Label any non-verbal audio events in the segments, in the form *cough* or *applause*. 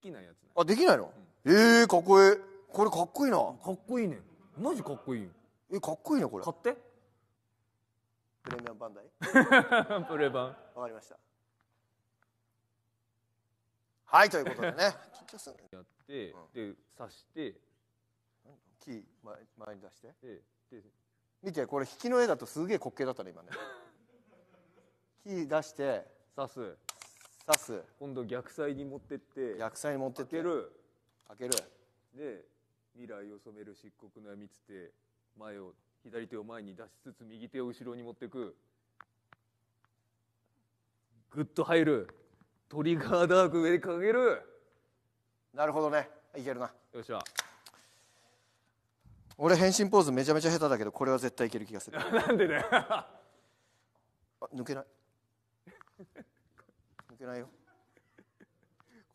きないやつあできないの、ええー、かっこいいこれかっこいいなかっこいいねマジかっこいいえかっこいいねこれ買ってプレミアムバンダイプレバンわかりましたはいということでね緊張するやって、で刺してキー前前に出してでで見てこれ引きの絵だとすげえ滑稽だったね今ね *laughs* キー出して刺す刺す今度逆サイに持ってって逆サイに持ってって開ける開けるで未来を染める漆黒の闇つって前を左手を前に出しつつ右手を後ろに持ってくグッと入るトリガーダーク上にかけるなるほどねいけるなよっしゃ俺変身ポーズめちゃめちゃ下手だけどこれは絶対いける気がする *laughs* なんでねあ抜けない *laughs* けないよ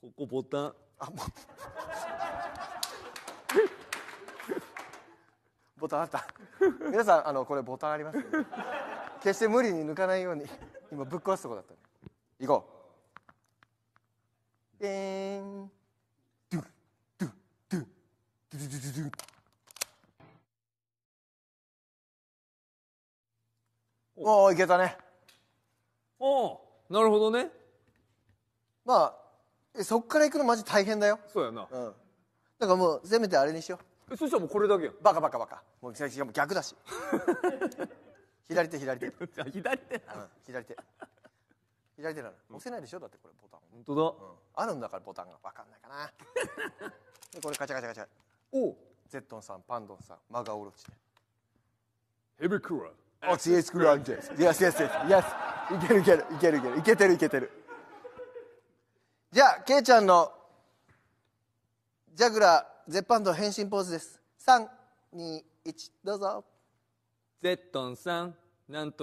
ここボタンあもう *laughs* ボタンあった皆さんあのこれボタンあります、ね、決して無理に抜かないように今ぶっ壊すとこだった、ね、行こうえんドゥドゥドゥドゥドゥドゥドゥおおいけたねおおなるほどねまあそっから行くのマジ大変だよそうやなうんだからもうせめてあれにしようそしたらもうこれだけやんバカバカバカもう逆だし *laughs* 左手左手左手なの、うん、左手左手なの、押せないでしょだってこれボタン本当だ、うん、あるんだからボタンが分かんないかな *laughs* でこれカチャカチャカチャおおゼットンさんパンドンさんマガオロチでヘビクラあ、チエスクランジェス。イエスイエスイエスいけるいけるいけるいけるいけてるいけてる。じゃあケイちゃんのジャグラー絶版の変身ポーズです321どうぞゼットンさんなんと